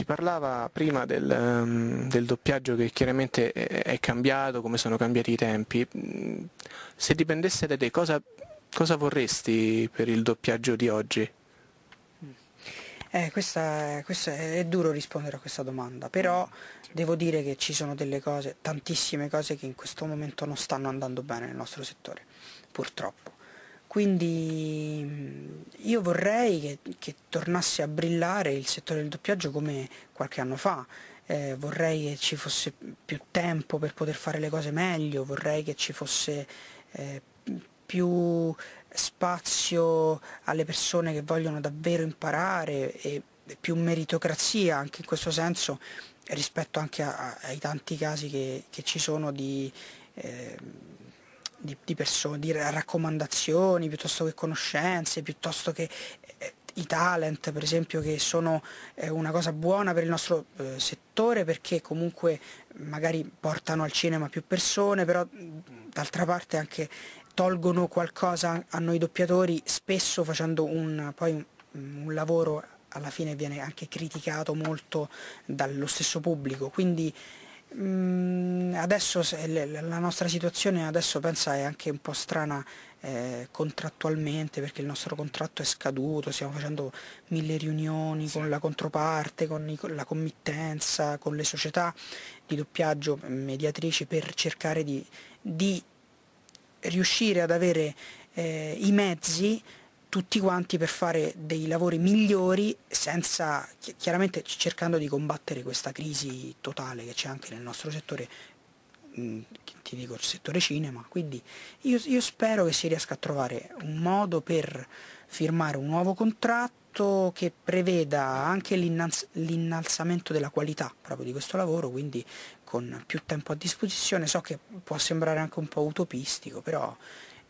si parlava prima del, um, del, doppiaggio che chiaramente è cambiato, come sono cambiati i tempi. Mm, se dipendesse da te, cosa, cosa vorresti per il doppiaggio di oggi? Eh, questa, questa è duro rispondere a questa domanda, però devo dire che ci sono delle cose, tantissime cose che in questo momento non stanno andando bene nel nostro settore, purtroppo. Quindi io vorrei che, che tornasse a brillare il settore del doppiaggio come qualche anno fa, eh, vorrei che ci fosse più tempo per poter fare le cose meglio, vorrei che ci fosse eh, più spazio alle persone che vogliono davvero imparare e più meritocrazia anche in questo senso rispetto anche a, a, ai tanti casi che, che ci sono di, eh, di, di persone, di raccomandazioni piuttosto che conoscenze, piuttosto che eh, i talent per esempio che sono eh, una cosa buona per il nostro eh, settore perché comunque magari portano al cinema più persone, però d'altra parte anche tolgono qualcosa a noi doppiatori spesso facendo un, poi un, un lavoro alla fine viene anche criticato molto dallo stesso pubblico, quindi Mm, adesso la nostra situazione adesso pensa è anche un po' strana eh, contrattualmente perché il nostro contratto è scaduto, stiamo facendo mille riunioni sì. con la controparte, con, i, la committenza, con le società di doppiaggio mm, mediatrici per cercare di, di riuscire ad avere eh, i mezzi tutti quanti per fare dei lavori migliori senza, chiaramente cercando di combattere questa crisi totale che c'è anche nel nostro settore mm, ti dico il settore cinema, quindi io, io, spero che si riesca a trovare un modo per firmare un nuovo contratto che preveda anche l'innalzamento della qualità proprio di questo lavoro, quindi con più tempo a disposizione, so che può sembrare anche un po' utopistico, però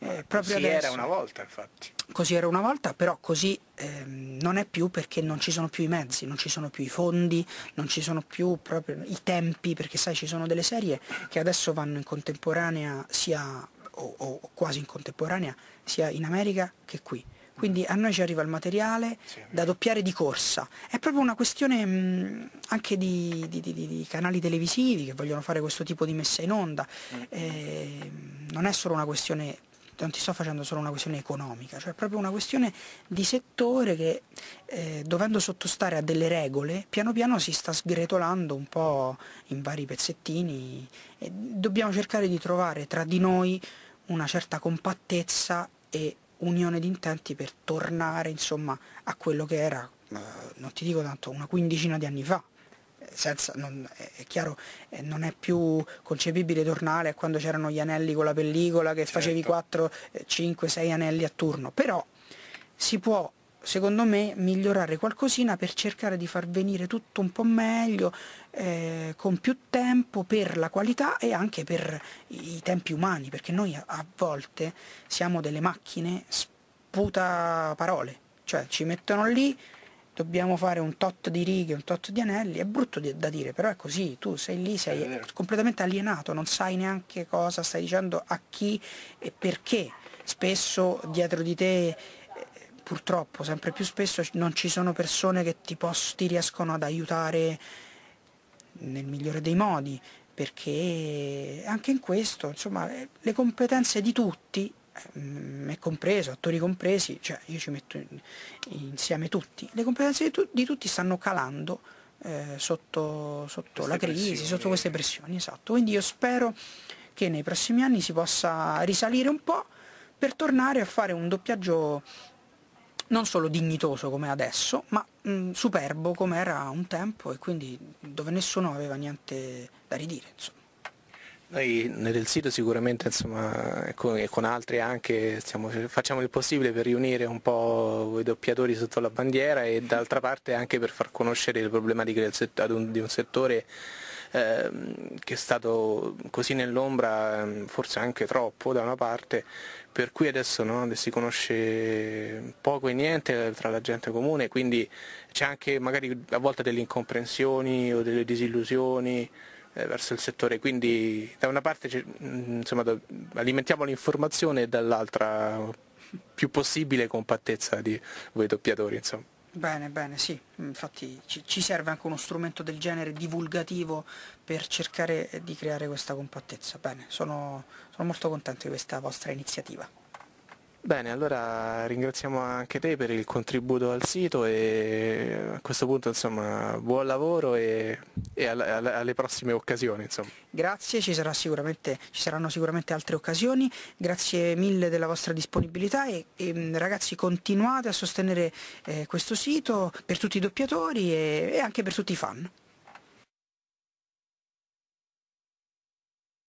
eh, così adesso. era una volta infatti. Così era una volta, però così ehm, non è più perché non ci sono più i mezzi, non ci sono più i fondi, non ci sono più proprio i tempi, perché sai ci sono delle serie che adesso vanno in contemporanea sia, o, o quasi in contemporanea, sia in America che qui quindi a noi ci arriva il materiale sì, da doppiare di corsa. È proprio una questione mh, mm, anche di, di, di, di, canali televisivi che vogliono fare questo tipo di messa in onda. Eh, non è solo una questione non ti sto facendo solo una questione economica, cioè proprio una questione di settore che eh, dovendo sottostare a delle regole, piano piano si sta sgretolando un po' in vari pezzettini e dobbiamo cercare di trovare tra di noi una certa compattezza e unione di intenti per tornare insomma a quello che era, eh, non ti dico tanto, una quindicina di anni fa senza, non, è chiaro, eh, non è più concepibile tornare a quando c'erano gli anelli con la pellicola che certo. facevi 4, 5, 6 anelli a turno, però si può secondo me migliorare qualcosina per cercare di far venire tutto un po' meglio, eh, con più tempo per la qualità e anche per i tempi umani, perché noi a volte siamo delle macchine sputa parole, cioè ci mettono lì dobbiamo fare un tot di righe, un tot di anelli, è brutto da dire, però è così, tu sei lì, sei completamente alienato, non sai neanche cosa stai dicendo a chi e perché. Spesso dietro di te eh, purtroppo sempre più spesso non ci sono persone che ti, posso, ti, riescono ad aiutare nel migliore dei modi perché anche in questo insomma eh, le competenze di tutti me mm, compreso, attori compresi, cioè io ci metto insieme tutti, le competenze di, tu, di tutti stanno calando eh, sotto, sotto la crisi, pressioni. sotto queste pressioni, esatto. Quindi io spero che nei prossimi anni si possa risalire un po' per tornare a fare un doppiaggio non solo dignitoso come adesso, ma mh, mm, superbo come era un tempo e quindi dove nessuno aveva niente da ridire. Insomma. Noi nel sito sicuramente insomma, con, con altri anche stiamo, facciamo il possibile per riunire un po' i doppiatori sotto la bandiera e d'altra parte anche per far conoscere le problematiche un, di un settore ehm, che è stato così nell'ombra ehm, forse anche troppo da una parte, per cui adesso no, si conosce poco e niente tra la gente comune, quindi c'è anche magari a volte delle incomprensioni o delle disillusioni. Eh, verso il settore, quindi da una parte mm, insomma, alimentiamo l'informazione e dall'altra più possibile compattezza di voi doppiatori. Insomma. Bene, bene, sì, infatti ci, serve anche uno strumento del genere divulgativo per cercare di creare questa compattezza. Bene, sono, sono molto contento di questa vostra iniziativa. Bene, allora ringraziamo anche te per il contributo al sito e a questo punto insomma buon lavoro e, e alla, alle prossime occasioni. Insomma. Grazie, ci, ci, saranno sicuramente altre occasioni, grazie mille della vostra disponibilità e, e ragazzi continuate a sostenere eh, questo sito per tutti i doppiatori e, e anche per tutti i fan.